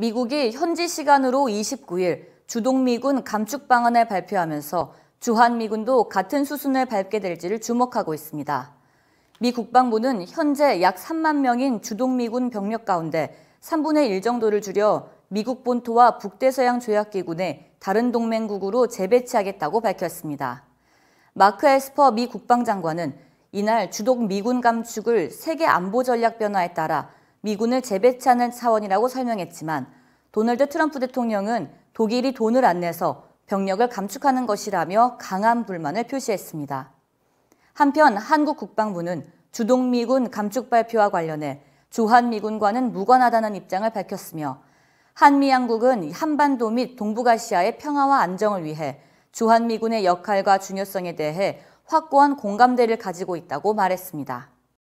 미국이 현지 시간으로 29일 주동미군 감축 방안을 발표하면서 주한미군도 같은 수순을 밟게 될지를 주목하고 있습니다. 미 국방부는 현재 약 3만 명인 주동미군 병력 가운데 3분의 1 정도를 줄여 미국 본토와 북대서양 조약기구내 다른 동맹국으로 재배치하겠다고 밝혔습니다. 마크 에스퍼 미 국방장관은 이날 주독 미군 감축을 세계 안보 전략 변화에 따라 미군을 재배치하는 차원이라고 설명했지만 도널드 트럼프 대통령은 독일이 돈을 안 내서 병력을 감축하는 것이라며 강한 불만을 표시했습니다. 한편 한국 국방부는 주동미군 감축 발표와 관련해 주한미군과는 무관하다는 입장을 밝혔으며 한미 양국은 한반도 및 동북아시아의 평화와 안정을 위해 주한미군의 역할과 중요성에 대해 확고한 공감대를 가지고 있다고 말했습니다.